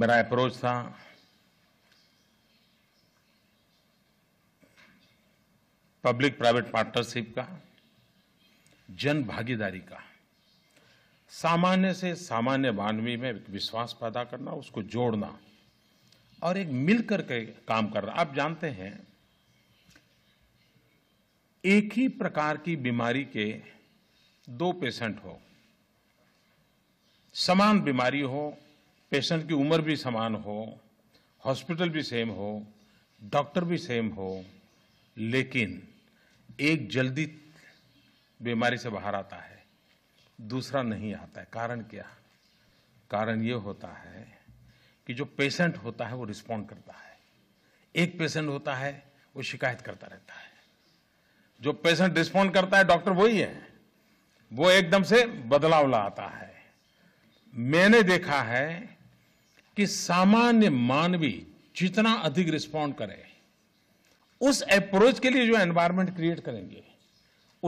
मेरा अप्रोच था public private partnership का जन भागीदारी का सामान्य से सामान्य मानवी में विश्वास पैदा करना उसको जोड़ना और एक मिलकर के काम करना आप जानते हैं एक ही प्रकार की बीमारी के दो पेशेंट हो समान बीमारी हो पेशेंट की उम्र भी समान हो हॉस्पिटल भी सेम हो डॉक्टर भी सेम हो लेकिन एक जल्दी बीमारी से बाहर आता है दूसरा नहीं आता है कारण क्या कारण ये होता है कि जो पेशेंट होता है वो रिस्पॉन्ड करता है एक पेशेंट होता है वो शिकायत करता रहता है जो पेशेंट रिस्पॉन्ड करता है डॉक्टर वही है वो एकदम से बदलाव लाता है मैंने देखा है कि सामान्य मानवी जितना अधिक रिस्पॉन्ड करे उस अप्रोच के लिए जो एनवायरमेंट क्रिएट करेंगे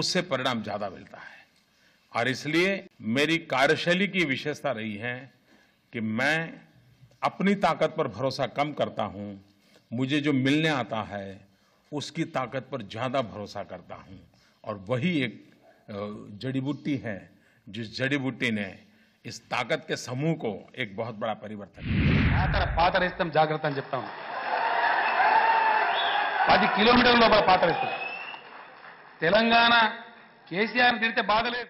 उससे परिणाम ज्यादा मिलता है और इसलिए मेरी कार्यशैली की विशेषता रही है कि मैं अपनी ताकत पर भरोसा कम करता हूं मुझे जो मिलने आता है उसकी ताकत पर ज़्यादा भरोसा करता हूं और वही एक जड़ी बूटी है जिस जड़ी बूटी ने इस ताकत के समूह को एक बहुत बड़ा परिवर्तन पातरिस्तान जाग्रत पद कि पातरिस्तान केसीआर కేసీఆర్ बाध ले